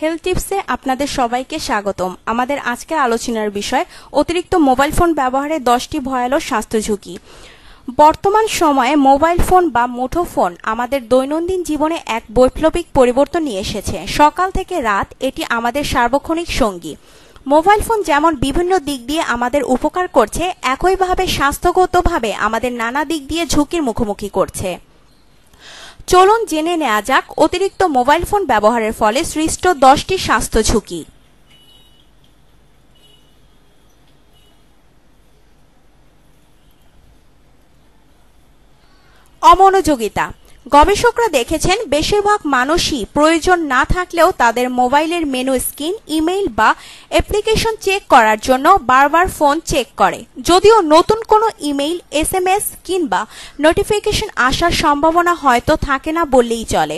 health টিপসে আপনাদের সবাইকে স্বাগতম আমাদের আজকের আলোচনার বিষয় অতিরিক্ত মোবাইল ফোন ব্যবহারে দশটি ভয়াল স্বাস্থ্য ঝুঁকি বর্তমান সময়ে মোবাইল ফোন বা মুঠো ফোন আমাদের দৈনন্দিন জীবনে এক বৈপ্লবিক পরিবর্তন নিয়ে এসেছে সকাল থেকে রাত এটি আমাদের সার্বক্ষণিক সঙ্গী মোবাইল ফোন যেমন বিভিন্ন দিক দিয়ে আমাদের উপকার করছে একইভাবে স্বাস্থ্যগতভাবে আমাদের নানা দিক দিয়ে ঝুঁকির মুখোমুখি করছে চলুন জেনে নেওয়া যাক অতিরিক্ত মোবাইল ফোন ব্যবহারের ফলে সৃষ্ট দশটি স্বাস্থ্য ঝুঁকি অমনোযোগিতা গবেষকরা দেখেছেন বেশিরভাগ মানুষই প্রয়োজন না থাকলেও তাদের মোবাইলের মেনু স্ক্রিন ইমেইল বা অ্যাপ্লিকেশন চেক করার জন্য বারবার ফোন চেক করে যদিও নতুন কোনো ইমেইল এস এম এস কিংবা নোটিফিকেশন আসার সম্ভাবনা হয়তো থাকে না বললেই চলে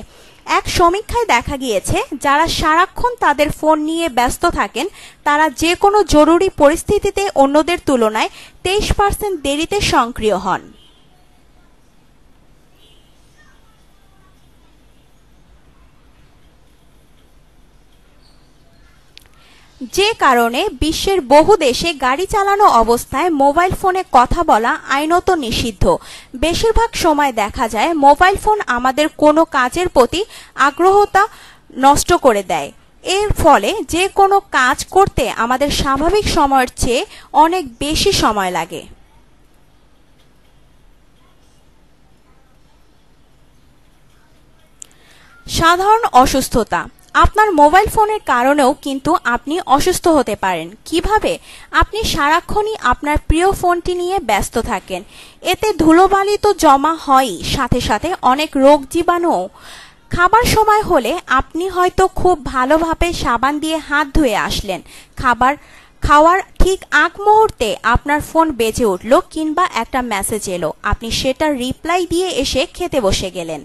এক সমীক্ষায় দেখা গিয়েছে যারা সারাক্ষণ তাদের ফোন নিয়ে ব্যস্ত থাকেন তারা যে কোনো জরুরি পরিস্থিতিতে অন্যদের তুলনায় তেইশ পার্সেন্ট দেরিতে সক্রিয় হন যে কারণে বিশ্বের বহু দেশে গাড়ি চালানো অবস্থায় মোবাইল ফোনে কথা বলা আইনত নিষিদ্ধ বেশিরভাগ সময় দেখা যায় মোবাইল ফোন আমাদের কোনো কাজের প্রতি আগ্রহতা নষ্ট করে দেয় এর ফলে যে কোনো কাজ করতে আমাদের স্বাভাবিক সময়ের চেয়ে অনেক বেশি সময় লাগে সাধারণ অসুস্থতা আপনার মোবাইল ফোনের কারণেও কিন্তু আপনি অসুস্থ হতে পারেন কিভাবে আপনি সারাক্ষণই আপনার প্রিয় ফোনটি নিয়ে ব্যস্ত থাকেন এতে ধুলোবালি তো জমা হয়ই সাথে সাথে অনেক রোগ জীবাণুও খাবার সময় হলে আপনি হয়তো খুব ভালোভাবে সাবান দিয়ে হাত ধুয়ে আসলেন খাবার খাওয়ার ঠিক আগ মুহূর্তে আপনার ফোন বেজে উঠল কিংবা একটা মেসেজ এলো আপনি সেটা রিপ্লাই দিয়ে এসে খেতে বসে গেলেন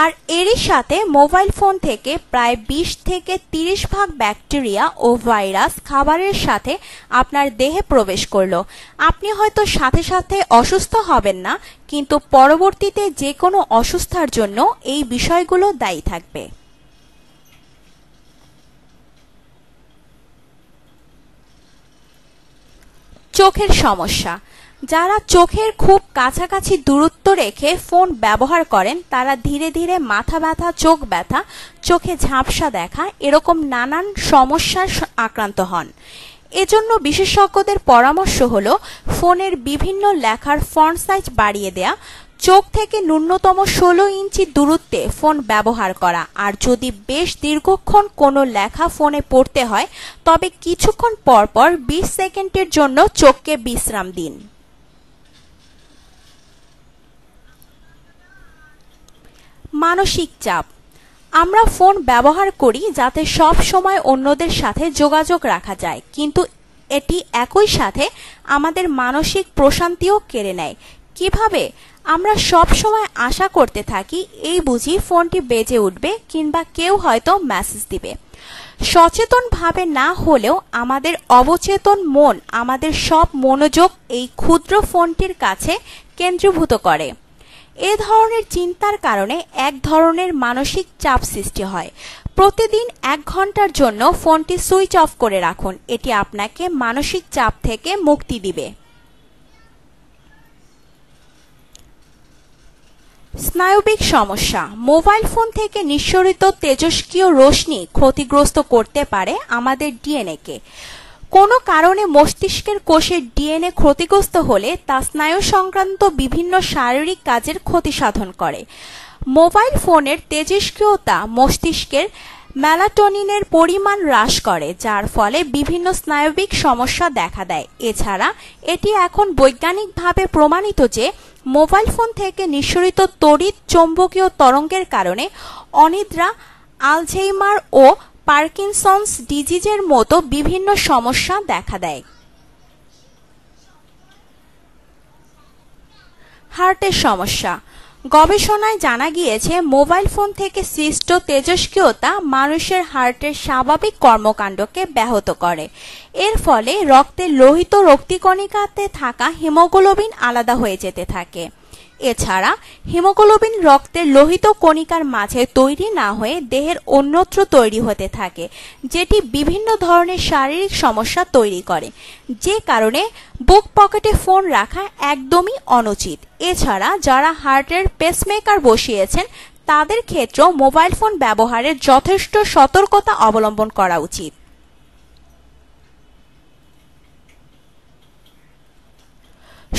আর এরই সাথে মোবাইল ফোন থেকে প্রায় বিশ থেকে তিরিশ ভাগ ব্যাকটেরিয়া ও ভাইরাস খাবারের সাথে আপনার দেহে প্রবেশ করলো আপনি হয়তো সাথে সাথে অসুস্থ হবেন না কিন্তু পরবর্তীতে যে কোনো অসুস্থার জন্য এই বিষয়গুলো দায়ী থাকবে চোখের সমস্যা যারা চোখের খুব কাছাকাছি দূরত্ব রেখে ফোন ব্যবহার করেন তারা ধীরে ধীরে মাথা ব্যথা চোখ ব্যথা চোখে ঝাপসা দেখা এরকম নানান সমস্যার আক্রান্ত হন এজন্য বিশেষজ্ঞদের পরামর্শ হল ফোনের বিভিন্ন লেখার ফন্ট সাইজ বাড়িয়ে দেয়া চোখ থেকে ন্যূনতম ষোলো ইঞ্চি দূরত্বে ফোন ব্যবহার করা আর যদি বেশ দীর্ঘক্ষণ কোনো লেখা ফোনে পড়তে হয় তবে কিছুক্ষণ পরপর বিশ সেকেন্ডের জন্য চোখকে বিশ্রাম দিন মানসিক চাপ আমরা ফোন ব্যবহার করি যাতে সব সময় অন্যদের সাথে যোগাযোগ রাখা যায় কিন্তু এটি একই সাথে আমাদের মানসিক প্রশান্তিও কেড়ে নেয় কিভাবে আমরা সব সময় আশা করতে থাকি এই বুঝি ফোনটি বেজে উঠবে কিংবা কেউ হয়তো মেসেজ দিবে সচেতনভাবে না হলেও আমাদের অবচেতন মন আমাদের সব মনোযোগ এই ক্ষুদ্র ফোনটির কাছে কেন্দ্রীভূত করে এ ধরনের চিন্তার কারণে এক ধরনের মানসিক চাপ সৃষ্টি হয় প্রতিদিন এক ঘন্টার জন্য ফোনটি সুইচ অফ করে রাখুন এটি আপনাকে মানসিক চাপ থেকে মুক্তি দিবে স্নায়বিক সমস্যা মোবাইল ফোন থেকে নিঃসরিত তেজস্ক্রিয় রশ্মি ক্ষতিগ্রস্ত করতে পারে আমাদের ডিএনএকে কে কোনো কারণে মস্তিষ্কের কোষের ডিএনএ ক্ষতিগ্রস্ত হলে তা স্নায়ু সংক্রান্ত বিভিন্ন শারীরিক কাজের ক্ষতি সাধন করে মোবাইল ফোনের তেজস্ক্রিয়তা মস্তিষ্কের ম্যালাটোনিনের পরিমাণ হ্রাস করে যার ফলে বিভিন্ন স্নায়বিক সমস্যা দেখা দেয় এছাড়া এটি এখন বৈজ্ঞানিকভাবে প্রমাণিত যে মোবাইল ফোন থেকে নিঃসরিত তড়িৎ চৌম্বকীয় তরঙ্গের কারণে অনিদ্রা আলঝেইমার ও পার্কিনসন্স ডিজিজের মতো বিভিন্ন সমস্যা দেখা দেয় হার্টের সমস্যা গবেষণায় জানা গিয়েছে মোবাইল ফোন থেকে সৃষ্ট তেজস্ক্রিয়তা মানুষের হার্টের স্বাভাবিক কর্মকাণ্ডকে ব্যাহত করে এর ফলে রক্তের লোহিত রক্তিকণিকাতে থাকা হিমোগ্লোবিন আলাদা হয়ে যেতে থাকে এছাড়া হিমোগ্লোবিন রক্তের লোহিত কণিকার মাঝে তৈরি না হয়ে দেহের অন্যত্র তৈরি হতে থাকে যেটি বিভিন্ন ধরনের শারীরিক সমস্যা তৈরি করে যে কারণে বুক পকেটে ফোন রাখা একদমই অনুচিত এছাড়া যারা হার্টের পেসমেকার বসিয়েছেন তাদের ক্ষেত্রেও মোবাইল ফোন ব্যবহারের যথেষ্ট সতর্কতা অবলম্বন করা উচিত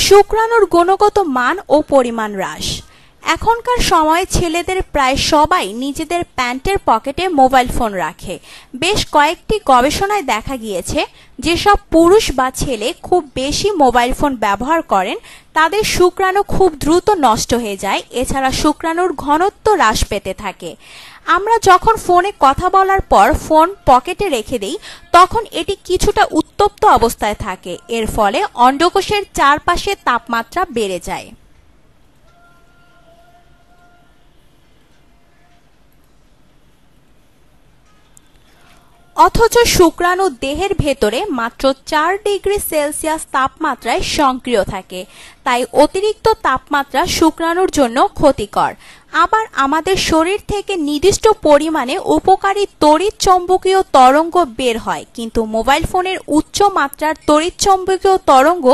শুক্রাণুর গুণগত মান ও পরিমাণ হ্রাস এখনকার সময়ে ছেলেদের প্রায় সবাই নিজেদের প্যান্টের পকেটে মোবাইল ফোন রাখে বেশ কয়েকটি গবেষণায় দেখা গিয়েছে যেসব পুরুষ বা ছেলে খুব বেশি মোবাইল ফোন ব্যবহার করেন তাদের শুক্রাণু খুব দ্রুত নষ্ট হয়ে যায় এছাড়া শুক্রাণুর ঘনত্ব হ্রাস পেতে থাকে আমরা যখন ফোনে কথা বলার পর ফোন পকেটে রেখে দেই তখন এটি কিছুটা উত্তপ্ত অবস্থায় থাকে এর ফলে অন্ডকোষের চারপাশে তাপমাত্রা বেড়ে যায় অথচ শুক্রাণু দেহের ভেতরে মাত্র চার ডিগ্রি সেলসিয়াস তাপমাত্রায় সক্রিয় থাকে তাই অতিরিক্ত তাপমাত্রা শুক্রাণুর জন্য ক্ষতিকর আবার আমাদের শরীর থেকে নির্দিষ্ট পরিমাণে উপকারী তড়িৎ চম্বকীয় তরঙ্গ বের হয় কিন্তু মোবাইল ফোনের উচ্চ মাত্রার তড়িৎ চম্বকীয় তরঙ্গ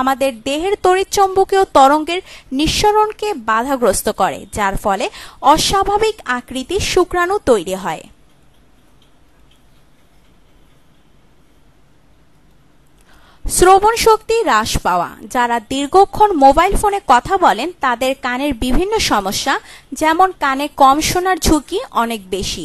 আমাদের দেহের তড়িৎ চম্বকীয় তরঙ্গের নিঃসরণকে বাধাগ্রস্ত করে যার ফলে অস্বাভাবিক আকৃতির শুক্রাণু তৈরি হয় শ্রবণ শক্তি হ্রাস পাওয়া যারা দীর্ঘক্ষণ মোবাইল ফোনে কথা বলেন তাদের কানের বিভিন্ন সমস্যা যেমন কানে কম শোনার ঝুঁকি অনেক বেশি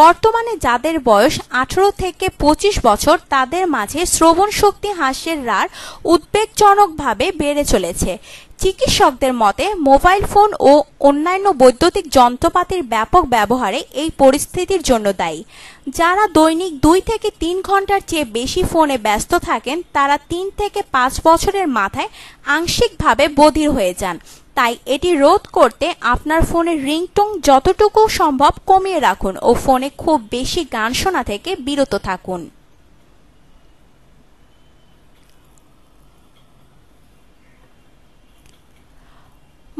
বর্তমানে যাদের বয়স আঠারো থেকে ২৫ বছর তাদের মাঝে শ্রবণ শক্তি হ্রাসের হার উদ্বেগজনকভাবে বেড়ে চলেছে চিকিৎসকদের মতে মোবাইল ফোন ও অন্যান্য বৈদ্যুতিক যন্ত্রপাতির ব্যাপক ব্যবহারে এই পরিস্থিতির জন্য দায়ী যারা দৈনিক দুই থেকে তিন ঘন্টার চেয়ে বেশি ফোনে ব্যস্ত থাকেন তারা তিন থেকে পাঁচ বছরের মাথায় আংশিকভাবে বধির হয়ে যান তাই এটি রোধ করতে আপনার ফোনের রিংটোন যতটুকু সম্ভব কমিয়ে রাখুন ও ফোনে খুব বেশি গান শোনা থেকে বিরত থাকুন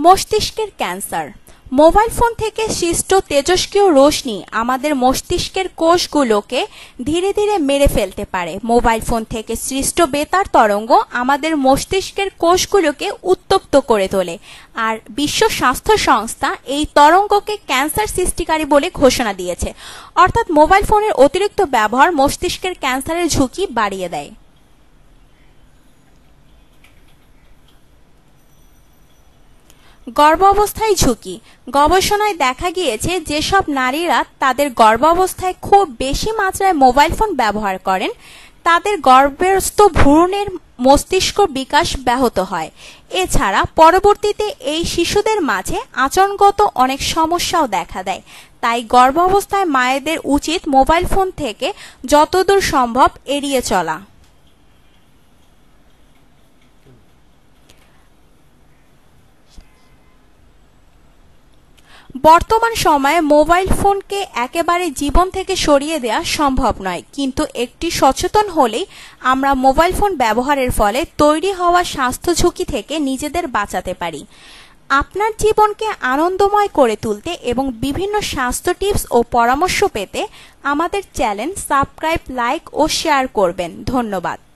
মস্তিষ্কের ক্যান্সার মোবাইল ফোন থেকে সৃষ্ট তেজস্ক্রিয় রোশনি আমাদের মস্তিষ্কের কোষগুলোকে ধীরে ধীরে মেরে ফেলতে পারে মোবাইল ফোন থেকে সৃষ্ট বেতার তরঙ্গ আমাদের মস্তিষ্কের কোষগুলোকে উত্তপ্ত করে তোলে আর বিশ্ব স্বাস্থ্য সংস্থা এই তরঙ্গকে ক্যান্সার সৃষ্টিকারী বলে ঘোষণা দিয়েছে অর্থাৎ মোবাইল ফোনের অতিরিক্ত ব্যবহার মস্তিষ্কের ক্যান্সারের ঝুঁকি বাড়িয়ে দেয় গর্ভাবস্থায় ঝুঁকি গবেষণায় দেখা গিয়েছে যেসব নারীরা তাদের গর্ভাবস্থায় খুব বেশি মাত্রায় মোবাইল ফোন ব্যবহার করেন তাদের গর্ভস্থ ভ্রূণের মস্তিষ্ক বিকাশ ব্যাহত হয় এছাড়া পরবর্তীতে এই শিশুদের মাঝে আচরণগত অনেক সমস্যাও দেখা দেয় তাই গর্ভাবস্থায় মায়েদের উচিত মোবাইল ফোন থেকে যতদূর সম্ভব এড়িয়ে চলা বর্তমান সময়ে মোবাইল ফোনকে একেবারে জীবন থেকে সরিয়ে দেওয়া সম্ভব নয় কিন্তু একটি সচেতন হলেই আমরা মোবাইল ফোন ব্যবহারের ফলে তৈরি হওয়া স্বাস্থ্য ঝুঁকি থেকে নিজেদের বাঁচাতে পারি আপনার জীবনকে আনন্দময় করে তুলতে এবং বিভিন্ন স্বাস্থ্য টিপস ও পরামর্শ পেতে আমাদের চ্যানেল সাবস্ক্রাইব লাইক ও শেয়ার করবেন ধন্যবাদ